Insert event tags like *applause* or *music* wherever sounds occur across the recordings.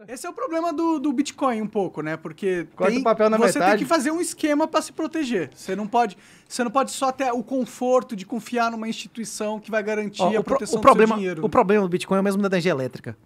*laughs* Esse é o problema do, do Bitcoin um pouco, né? Porque Corta tem, o papel na você metade. tem que fazer um esquema para se proteger. Você não pode, você não pode só ter o conforto de confiar numa instituição que vai garantir Ó, a proteção pro, o do seu dinheiro. O problema do Bitcoin é o mesmo da energia elétrica.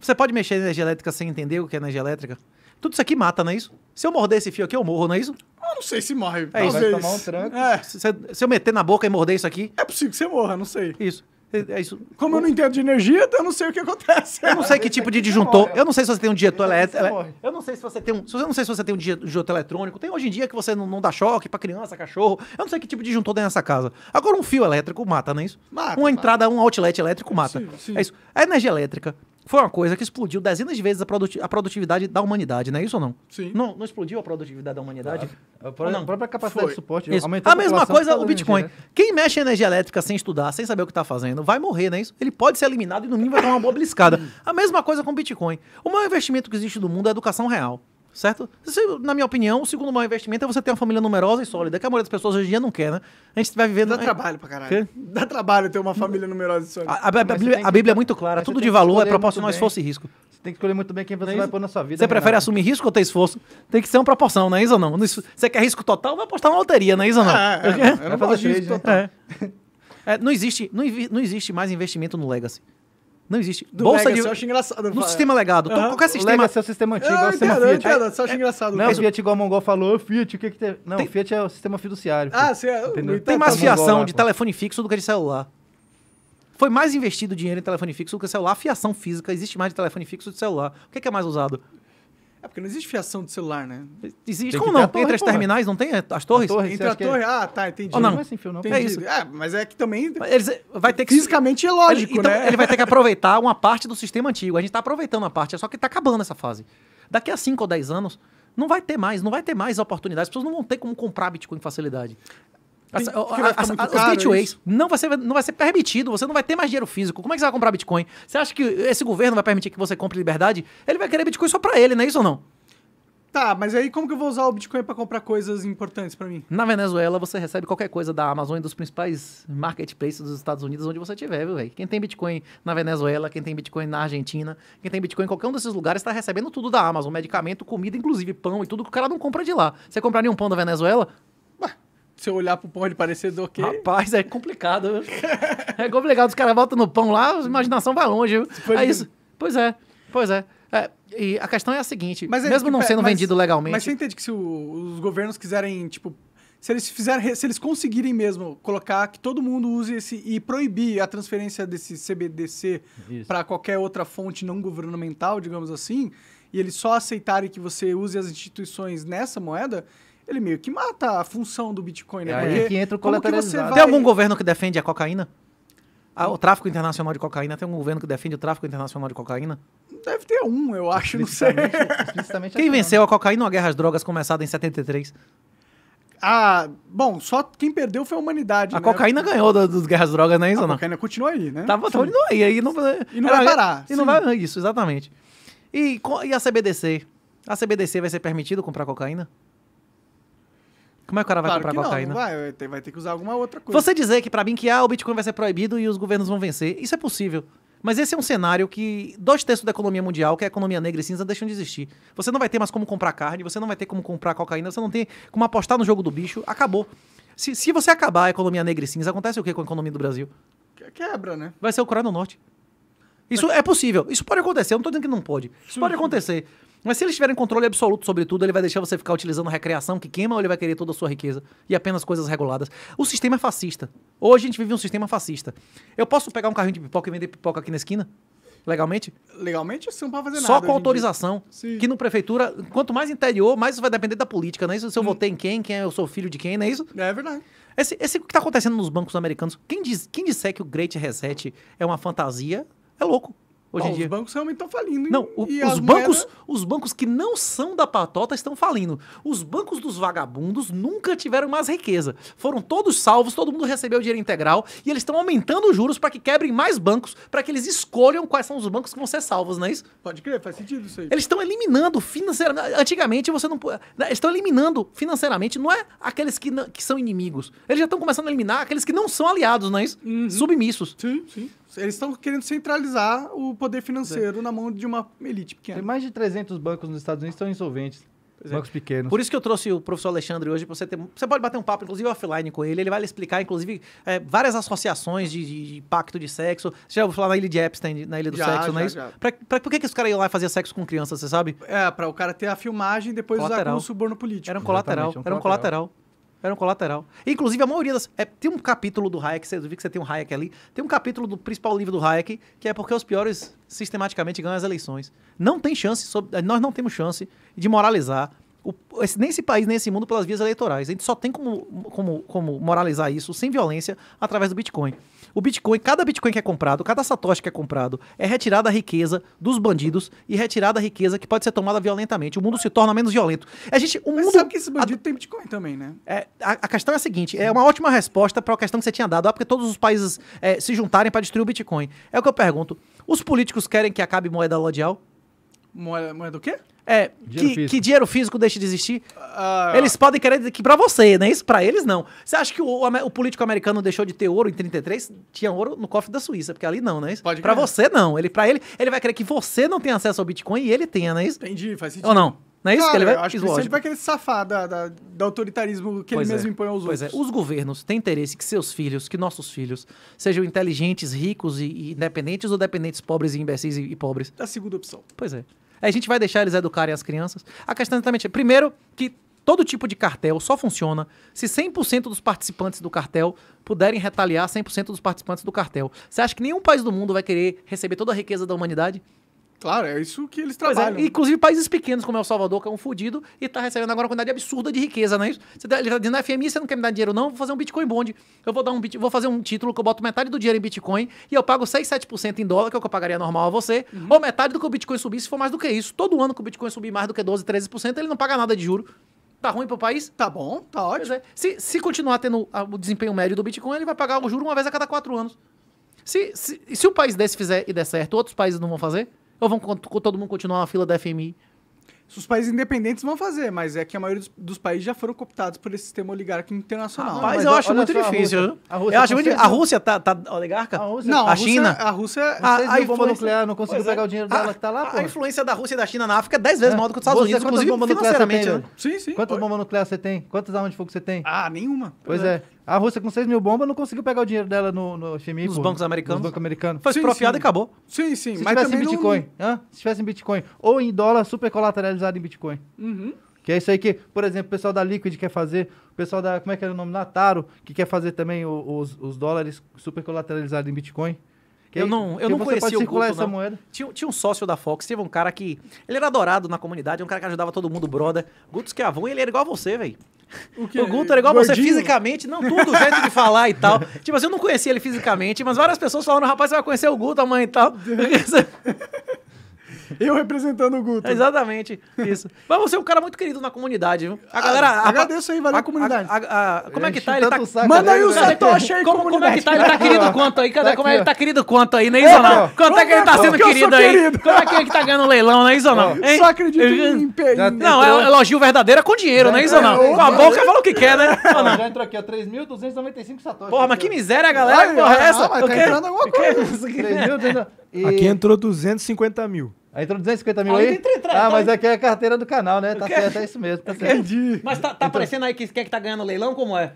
Você pode mexer na energia elétrica sem entender o que é energia elétrica? Tudo isso aqui mata, não é isso? Se eu morder esse fio aqui, eu morro, não é isso? Eu ah, não sei se morre. É talvez. isso. tomar um É. Se, se eu meter na boca e morder isso aqui... É possível que você morra, não sei. Isso. É, é isso. Como eu não entendo de energia, então eu não sei o que acontece. Eu não sei que tipo de disjuntor. *laughs* Eu não sei se você tem um disjuntor elétrico. É, eu não sei se você tem um. Eu não sei se você tem um disjuntor eletrônico. Tem hoje em dia que você não, dá choque para criança, cachorro. Eu não sei que tipo de disjuntor tem nessa casa. Agora um fio elétrico mata, não é isso? Mata, uma mata. entrada, um outlet elétrico mata. Sim, sim. É isso. A energia elétrica foi uma coisa que explodiu dezenas de vezes a, produti a produtividade da humanidade, não é isso ou não? Sim. Não, não explodiu a produtividade da humanidade? Claro. É, não. a própria capacidade foi. de suporte isso. aumentou. A, a mesma coisa o Bitcoin. Energia, né? Quem mexe em energia elétrica sem estudar, sem saber o que está fazendo, vai morrer, não é isso? Ele pode ser eliminado e no mínimo vai dar uma boa bliscada. a mesma coisa com o Bitcoin. O maior investimento que existe no mundo é educação real certo? Na minha opinião, o segundo maior investimento é você ter uma família numerosa e sólida, que a maioria das pessoas hoje em dia não quer, né? A gente vai vivendo... Dá trabalho pra caralho. Que? Dá trabalho ter uma família numerosa e sólida. A, a, a, Bíblia, a Bíblia, é muito clara, tudo de valor é proporcional, esforço e risco. Você tem que escolher muito bem quem você é vai pôr na sua vida. Você né, prefere assumir risco ou ter esforço? Tem que ser uma proporção, não é isso ou não? Você quer risco total, vai apostar na loteria, não é isso ou não? Ah, é, é, eu não fazer risco né? total. É. É, não, existe, não, não existe mais investimento no legacy. Não existe. Do bolsa de. Eu acho engraçado. No sistema legado. Uhum. qualquer sistema. Legacy é o sistema antigo, ah, eu é o sistema entendo, Fiat. Eu só acho é, engraçado. Não, Fiat igual o Mongol falou, Fiat, o que que tem? Não, tem... Fiat é o sistema fiduciário. Ah, sim. É, tem mais fiação de telefone fixo do que de celular. Foi mais investido dinheiro em telefone fixo do que celular. A fiação física existe mais de telefone fixo do que celular. O que é, que é mais usado? É porque não existe fiação de celular, né? Existe. Como não? Torre, Entre as terminais não tem as torres? É. torre, Entre a torre. É... Ah, tá, entendi. Ou não. não é sem assim, fio, não. É isso. É, mas é que também. Eles, vai ter que... Fisicamente é lógico, ele, então, né? Ele vai ter que aproveitar uma parte do sistema antigo. A gente tá aproveitando a parte, é só que tá acabando essa fase. Daqui a 5 ou 10 anos, não vai ter mais, não vai ter mais oportunidades. As pessoas não vão ter como comprar Bitcoin com facilidade. As, as, as, os gateways não vai, ser, não vai ser permitido, você não vai ter mais dinheiro físico. Como é que você vai comprar Bitcoin? Você acha que esse governo vai permitir que você compre liberdade? Ele vai querer Bitcoin só para ele, não é isso ou não? Tá, mas aí como que eu vou usar o Bitcoin para comprar coisas importantes para mim? Na Venezuela, você recebe qualquer coisa da Amazon e dos principais marketplaces dos Estados Unidos, onde você tiver, viu, velho? Quem tem Bitcoin na Venezuela, quem tem Bitcoin na Argentina, quem tem Bitcoin em qualquer um desses lugares, está recebendo tudo da Amazon. Medicamento, comida, inclusive pão e tudo que o cara não compra de lá. Você comprar um pão da Venezuela? se olhar pro pão ele parecer do quê? Rapaz, é complicado. é complicado. Os caras voltam no pão lá, a imaginação vai longe. É isso. Pois é, pois é. é. e a questão é a seguinte, mas é mesmo é, não sendo mas, vendido legalmente... Mas você entende que se o, os governos quiserem, tipo, se eles fizerem, se eles conseguirem mesmo colocar que todo mundo use esse e proibir a transferência desse CBDC para qualquer outra fonte não governamental, digamos assim, e eles só aceitarem que você use as instituições nessa moeda, ele meio que mata a função do Bitcoin, né? É, Porque que entra o colateralizado. Vai... Tem algum governo que defende a cocaína? Ah, o tráfico internacional de cocaína? Tem um governo que defende o tráfico internacional de cocaína? Deve ter um, eu acho, não sei. *laughs* Quem venceu a cocaína ou a guerra às drogas começada em 73? Ah, bom, só quem perdeu foi a humanidade. A né? cocaína ganhou dos do guerras drogas, não é isso? A não? cocaína continua aí, né? Tava, tá, continua tá aí, aí não, e não era, vai parar. E sim. não vai, isso, exatamente. E, e a CBDC? A CBDC vai ser permitido comprar cocaína? Como é que o cara vai claro comprar cocaína? Não vai, vai ter que usar alguma outra coisa. Você dizer que para mim que ah, o Bitcoin vai ser proibido e os governos vão vencer, isso é possível. Mas esse é um cenário que dois terços da economia mundial, que é a economia negra e cinza, deixam de existir. Você não vai ter mais como comprar carne, você não vai ter como comprar cocaína, você não tem como apostar no jogo do bicho, acabou. Se, se você acabar a economia negra e cinza, acontece o que com a economia do Brasil? Quebra, né? Vai ser o Coreia do Norte. Isso Mas... é possível. Isso pode acontecer, eu não tô dizendo que não pode. Isso pode acontecer. Mas se eles tiverem controle absoluto sobre tudo, ele vai deixar você ficar utilizando recreação que queima ou ele vai querer toda a sua riqueza e apenas coisas reguladas. O sistema é fascista. Hoje a gente vive um sistema fascista. Eu posso pegar um carrinho de pipoca e vender pipoca aqui na esquina? Legalmente? Legalmente, você não pode fazer Só nada. Só com autorização. Que no prefeitura, quanto mais interior, mais isso vai depender da política, não é isso? Se eu hum. votei em quem, quem eu sou filho de quem, não é isso? É verdade. Esse, esse que está acontecendo nos bancos americanos, quem, diz, quem disser que o Great Reset é uma fantasia, é louco. Hoje em dia. Os bancos realmente estão falindo. Não, o, os, bancos, moedas... os bancos que não são da patota estão falindo. Os bancos dos vagabundos nunca tiveram mais riqueza. Foram todos salvos, todo mundo recebeu o dinheiro integral e eles estão aumentando os juros para que quebrem mais bancos, para que eles escolham quais são os bancos que vão ser salvos, não é isso? Pode crer, faz sentido isso aí. Eles estão eliminando financeiramente. Antigamente você não. Né, estão eliminando financeiramente, não é aqueles que, não, que são inimigos. Eles já estão começando a eliminar aqueles que não são aliados, não é isso? Uhum. Submissos. Sim, sim. Eles estão querendo centralizar o poder financeiro é. na mão de uma elite pequena. Tem mais de 300 bancos nos Estados Unidos que estão insolventes. É. Bancos pequenos. Por isso que eu trouxe o professor Alexandre hoje para você ter. Você pode bater um papo, inclusive offline com ele. Ele vai lhe explicar, inclusive, é, várias associações de, de, de, pacto de sexo. Você já ouviu falar na ilha de Epstein, na ilha do já, sexo, já, não é isso? Já. Pra, pra, por que, que os caras iam lá e faziam sexo com crianças, você sabe? É, para o cara ter a filmagem e depois colateral. usar como suborno político. Era um colateral. Um era um colateral. Era um colateral. Inclusive, a maioria das. É, tem um capítulo do Hayek, você viu que você tem um Hayek ali. Tem um capítulo do principal livro do Hayek, que é porque os piores sistematicamente ganham as eleições. Não tem chance, sobre, nós não temos chance de moralizar o, esse, nem esse país, nem esse mundo pelas vias eleitorais. A gente só tem como, como, como moralizar isso sem violência através do Bitcoin. O Bitcoin, cada Bitcoin que é comprado, cada satoshi que é comprado, é retirada a riqueza dos bandidos e retirada a riqueza que pode ser tomada violentamente. O mundo se torna menos violento. A gente, o Mas mundo sabe que esse bandido a, tem Bitcoin também, né? É, a, a, questão é a seguinte, é uma ótima resposta para a questão que você tinha dado, ah, porque todos os países é, se juntarem para destruir o Bitcoin. É o que eu pergunto. Os políticos querem que acabe moeda mundial? Moeda, moeda do quê? É, dinheiro que, que, dinheiro físico deixe de existir. Uh, eles podem querer dizer que pra você, né? Isso pra eles não. Você acha que o, o, político americano deixou de ter ouro em 33? Tinha ouro no cofre da Suíça, porque ali não, né? Isso? Pode pra você não. Ele, para ele, ele vai querer que você não tenha acesso ao Bitcoin e ele tenha, né? Isso? Entendi, faz sentido. Ou não? Não é isso que ele vai... Eu acho que lógico. vai querer safar da, da, do autoritarismo que pois ele é. mesmo impõe aos pois é. outros. É. Os governos têm interesse que seus filhos, que nossos filhos, sejam inteligentes, ricos e, e independentes ou dependentes, pobres e imbecis e, e pobres? A segunda opção. Pois é. a gente vai deixar eles educarem as crianças. A questão é exatamente... Primeiro, que todo tipo de cartel só funciona se 100% dos participantes do cartel puderem retaliar 100% dos participantes do cartel. Você acha que nenhum país do mundo vai querer receber toda a riqueza da humanidade? Claro, é isso que eles é, trabalham. É, inclusive, países pequenos como El Salvador, que é um fodido, e está recebendo agora uma quantidade absurda de riqueza, não é isso? Você tá, ele está dizendo, ah, FMI, você não quer me dar dinheiro, não? Vou fazer um Bitcoin bond. Eu vou, dar um, vou fazer um título que eu boto metade do dinheiro em Bitcoin e eu pago 6, 7% em dólar, que é o que eu pagaria normal a você, uhum. ou metade do que o Bitcoin subir, se for mais do que isso. Todo ano que o Bitcoin subir mais do que 12, 13%, ele não paga nada de juro. Tá ruim para o país? Tá bom, tá ótimo. É. Se, se continuar tendo ah, o desempenho médio do Bitcoin, ele vai pagar o juro uma vez a cada quatro anos. Se, se, se o país desse fizer e der certo, outros países não vão fazer? Ou vão todo mundo continuar a fila da FMI? Os países independentes vão fazer, mas é que a maioria dos, dos países já foram cooptados por esse sistema oligárquico internacional. Ah, mas, mas eu, acho muito difícil. A Rússia, eu acho a Rússia tá, tá oligarca? A Rússia, não, a, a China. É, a Rússia é, a, a influência... bomba nuclear, não conseguiu é. pegar é. o dinheiro dela que tá lá. A influência da Rússia e da China na África é 10 vezes é. maior do que os Estados Unidos, inclusive bomba nuclear Tem, né? Sim, sim. Quantas bombas nucleares você tem? Quantas armas de fogo você tem? Ah, nenhuma. Pois, é. A Rússia, com 6 mil bombas, não conseguiu pegar o dinheiro dela no, no FMI. Nos pô, bancos americanos. Nos bancos americanos. Foi expropriado e acabou. Sim, sim. Se mas tivesse em Bitcoin. Não... Hã? Se tivesse em Bitcoin. Ou em dólar super colateralizado em Bitcoin. Uhum. Que é isso aí que, por exemplo, o pessoal da Liquid quer fazer, o pessoal da, como é que era o nome? Nataro, que quer fazer também os, os dólares super colateralizados em Bitcoin. Que é eu não, eu não conhecia o circular essa não. moeda. Tinha, tinha um sócio da Fox, teve um cara que. Ele era adorado na comunidade, um cara que ajudava todo mundo, brother. Guto Schiavon, ele era igual a você, velho. O, o Guto era é igual Gordinho. você fisicamente, não tudo, o jeito de falar e tal. *laughs* Tipo assim, eu não conhecia ele fisicamente, mas várias pessoas falaram, rapaz, você vai conhecer o Guto mãe e tal. *laughs* *laughs* Eu representando o Guto. Exatamente, isso. Mas você é um cara muito querido na comunidade, viu? A galera... Ah, a, agradeço aí, valeu a, comunidade. A, a, como é que tá? Ele tá... Saco, Manda né? aí o tá Satoshi aí, como, como é que tá? Ele tá querido quanto aí? Cadê? Tá como é que tá querido quanto aí, né, Isonal? É, quanto é que ele tá sendo querido aí? Como é que ele tá ganhando leilão, né, Isonal? Só acredito em empenho. Não, é elogio verdadeiro é com dinheiro, né, Isonal? Com a boca fala o que quer, né? *laughs* Já entrou aqui, ó, 3.295 Satoshi. Porra, mas que miséria, galera, que porra é essa? Tá entrando alguma coisa. *laughs* Aqui entrou 250 mil. Aí entrou 250 mil ah, aí? ah, mas aqui é, é a carteira do canal, né? Tá quero... certo, é isso mesmo. Tá certo. Entendi. Mas tá, tá então- aparecendo aí que quer é que tá ganhando o leilão? Como é?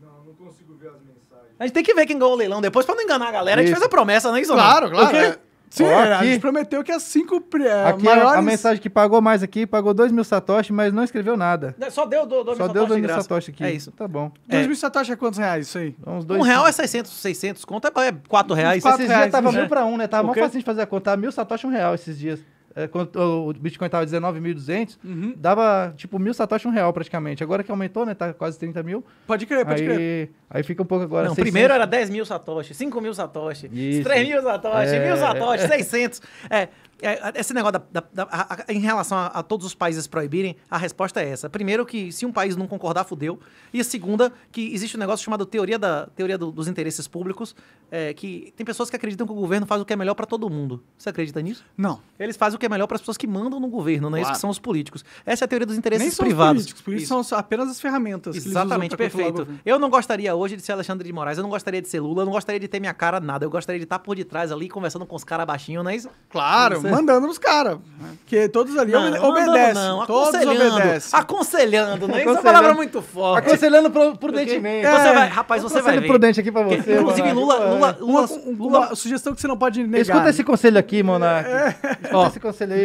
Não, não consigo ver as mensagens. A gente tem que ver quem ganhou o leilão depois pra não enganar a galera. Isso. A gente fez a promessa, né, Isomar? Claro, claro. Okay? É. Sim, Ó, a gente prometeu que as é cinco é, aqui maiores... A, mensagem que pagou mais aqui, pagou 2 mil satoshi, mas não escreveu nada. Só deu 2 mil Só deu mil satoshi aqui. É isso. Tá bom. 2 é. mil satoshi é quantos reais isso aí? Uns dois, um real cinco. é 600, 600 conto, é 4 reais. quatro esses reais, dias tava mil né? pra um, né? Tava muito fácil de fazer a conta. Mil satoshi, 1 um real esses dias. É, quando o Bitcoin estava 19.200, uhum. dava tipo mil satoshi um real praticamente. Agora que aumentou, né? Tá quase 30 mil. Pode crer, pode aí, crer. Aí fica um pouco agora. Não, 600. primeiro era 10 mil satoshi, 5 mil satoshi, Isso. 3 mil satoshi, é... mil satoshi, 600. É, é, esse negócio da, da, da, a, em relação a, a, todos os países proibirem, a resposta é essa. Primeiro, que se um país não concordar, fudeu. E a segunda, que existe um negócio chamado teoria, da, teoria do, dos interesses públicos, é, que tem pessoas que acreditam que o governo faz o que é melhor para todo mundo. Você acredita nisso? Não. Eles fazem o que é é melhor para as pessoas que mandam no governo, não é claro. isso que são os políticos. Essa é a teoria dos interesses Nem são privados. os políticos, isso. são apenas as ferramentas. Exatamente, perfeito. Eu não gostaria hoje de ser Alexandre de Moraes, eu não gostaria de ser Lula, eu não gostaria de ter minha cara nada, eu gostaria de estar por detrás ali conversando com os caras baixinho, não é isso? Claro, mandando os caras. Né? Porque todos ali não, obede obedecem. Não, todos obedecem. Aconselhando, não é isso? É uma palavra muito forte. Aconselhando prudentemente. É, você vai, rapaz, você vai. Ver. prudente aqui pra você. Porque, inclusive, Lula, Lula, Lula, Lula, Lula, Lula, sugestão que você não pode negar. Né? É. Escuta esse conselho aqui, mano. É. Ó,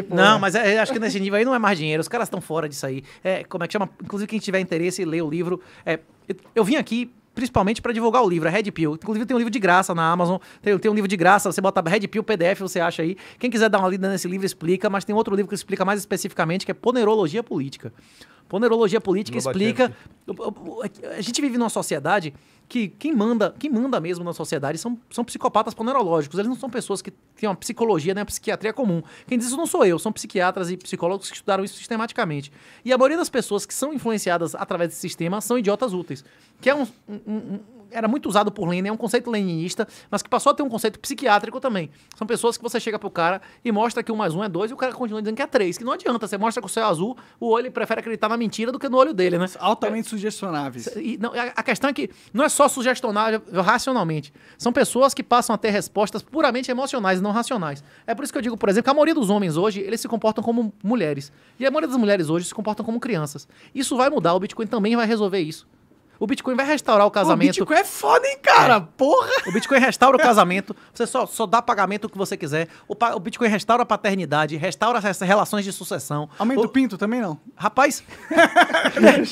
pô. Não, mas é, é, acho que nesse nível aí não é mais dinheiro. Os caras estão fora disso aí. É, como é que chama? Inclusive, quem tiver interesse, ler o livro. É, eu vim aqui principalmente para divulgar o livro, a é Red Pill. Inclusive tem um livro de graça na Amazon, tem, tem um livro de graça, você bota Red Pill PDF, você acha aí. Quem quiser dar uma lida nesse livro explica, mas tem outro livro que explica mais especificamente, que é Ponerologia Política. Ponerologia política explica. A gente vive numa sociedade que quem manda, quem manda mesmo na sociedade são, são psicopatas ponerológicos. Eles não são pessoas que têm uma psicologia, né, uma psiquiatria comum. Quem diz isso não sou eu, são psiquiatras e psicólogos que estudaram isso sistematicamente. E a maioria das pessoas que são influenciadas através desse sistema são idiotas úteis, que é um, um era muito usado por Lenin, é um conceito leninista, mas que passou a ter um conceito psiquiátrico também. São pessoas que você chega pro cara e mostra que um mais um é dois e o cara continua dizendo que é três, que não adianta. Você mostra com o céu é azul, o olho prefere acreditar na mentira do que no olho dele, né? Altamente é, sugestionáveis. E, não, é, a questão é que não é só sugestionável racionalmente. São pessoas que passam a ter respostas puramente emocionais e não racionais. É por isso que eu digo, por exemplo, que a maioria dos homens hoje, eles se comportam como mulheres. E a maioria das mulheres hoje se comportam como crianças. Isso vai mudar, o Bitcoin também vai resolver isso. O Bitcoin vai restaurar o casamento. O Bitcoin é foda, hein, cara? É. Porra! O Bitcoin restaura o *laughs* casamento. Você só, só dá pagamento o que você quiser. O, o Bitcoin restaura a paternidade, restaura as relações de sucessão. Aumenta o... pinto também, não? Rapaz... *laughs*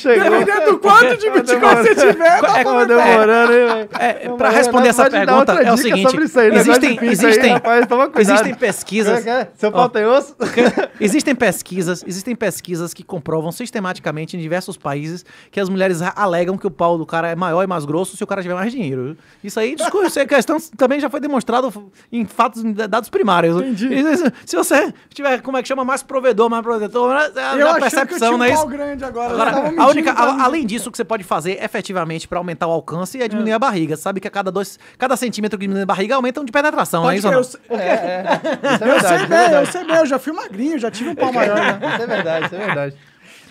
Dependendo do quanto de Bitcoin você tiver, tá é, demorando, hein, é, é, Pra responder né? essa pergunta, é o seguinte... Né? existem, existem, aí, rapaz, existem pesquisas... É, Seu pau tem osso? *laughs* existem pesquisas, existem pesquisas que comprovam sistematicamente em diversos países que as mulheres alegam que o pau do cara é maior e mais grosso se o cara tiver mais dinheiro. Isso aí, desculpa, isso é questão também já foi demonstrado em fatos, dados primários. Entendi. Se você tiver, como é que chama, mais provedor, mais protetor, né, é eu a percepção, né Um é isso? Grande agora, agora a única, a, além disso, o que você pode fazer efetivamente para aumentar o alcance é diminuir é. a barriga. Você sabe que a cada dois, cada centímetro que diminui a barriga aumenta um de penetração, pode não é isso? Eu, não? É, é, *laughs* é. verdade, eu sei é bem, eu sei bem, eu já fui magrinho, já tive um pau *laughs* é, maior. Né? Isso é verdade, isso é verdade.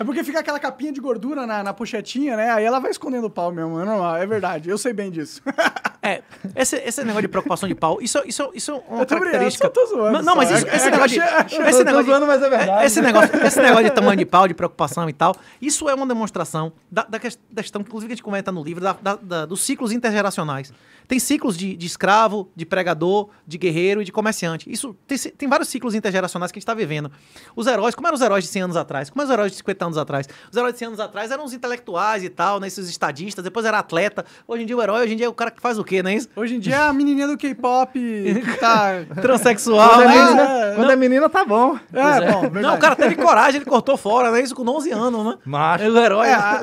É porque fica aquela capinha de gordura na, na pochetinha, né? Aí ela vai escondendo o pau mesmo, é normal, é verdade. Eu sei bem disso. *laughs* É, esse, esse negócio de preocupação de pau, isso, isso, isso é uma eu característica... eu tô zoando, não, mas isso, é esse é, negócio de... esse negócio zoando, de, mas é, é verdade. Esse negócio, esse negócio de tamanho de pau, de preocupação e tal, isso é uma demonstração da, da questão, inclusive que a gente comenta no livro, da, da, da dos ciclos intergeracionais. Tem ciclos de, de, escravo, de pregador, de guerreiro e de comerciante. Isso tem, tem vários ciclos intergeracionais que a gente está vivendo. Os heróis, como eram os heróis de 100 anos atrás? Como eram os heróis de 50 anos anos atrás. Os heróis de 100 anos atrás eram os intelectuais e tal, né? Esses estadistas, depois era atleta. Hoje em dia o herói, hoje em dia é o cara que faz o quê, né? Hoje em dia é a menininha do K-pop tá... *laughs* Transexual, Quando, é, né? menina, quando é menina, tá bom. É, é, bom, verdade. Não, o cara teve coragem, ele cortou fora, né? Isso com 11 anos, né? Macho. Ele é o herói. É,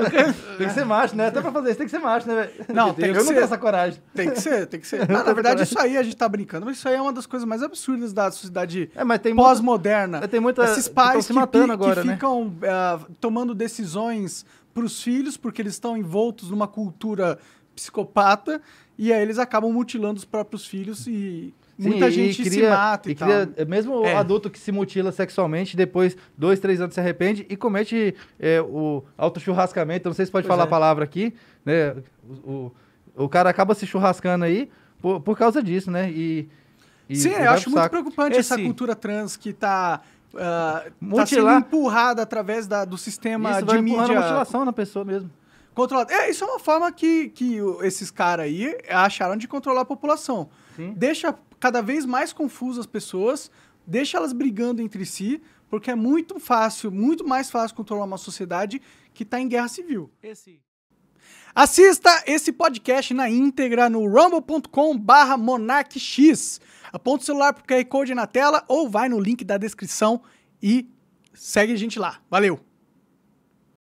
*laughs* tem que ser macho, né? Até pra fazer isso tem que ser macho, né? Não, tem eu não tenho essa coragem. Tem que ser, tem que ser. Não, na verdade, isso aí a gente tá brincando, mas isso aí é uma das coisas mais absurdas da sociedade é, pós-moderna. É, tem muita. Esses pais que, se matando que, agora, que né? ficam uh, tomando decisões para os filhos, porque eles estão envoltos numa cultura psicopata, e aí eles acabam mutilando os próprios filhos e Sim, muita gente cria, se mata e, e tal. mesmo o é. adulto que se mutila sexualmente, depois, dois, três anos se arrepende e comete é, o autochurrascamento, não sei se pode pois falar é. a palavra aqui, né? O, o, o, cara acaba se churrascando aí por, por causa disso, né? E, e Sim, eu acho muito preocupante Esse... essa cultura trans que está Uh, ah, mutilar... Tá empurrada através da, do sistema isso, de vai mídia. Isso mutilação na pessoa mesmo. Controlado. É, isso é uma forma que, que esses caras aí acharam de controlar a população. Sim. Deixa cada vez mais confusas as pessoas, deixa elas brigando entre si, porque é muito fácil, muito mais fácil controlar uma sociedade que está em guerra civil. Esse... Assista esse podcast na íntegra no rumble.com barra monarchx. Aponta o celular pro QR Code na tela ou vai no link da descrição e segue a gente lá. Valeu!